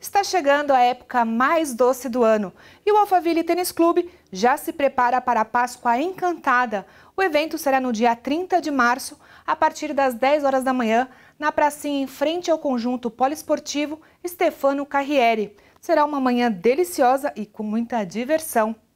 Está chegando a época mais doce do ano e o Alphaville Tênis Clube já se prepara para a Páscoa Encantada. O evento será no dia 30 de março, a partir das 10 horas da manhã, na pracinha em frente ao conjunto poliesportivo Stefano Carrieri. Será uma manhã deliciosa e com muita diversão.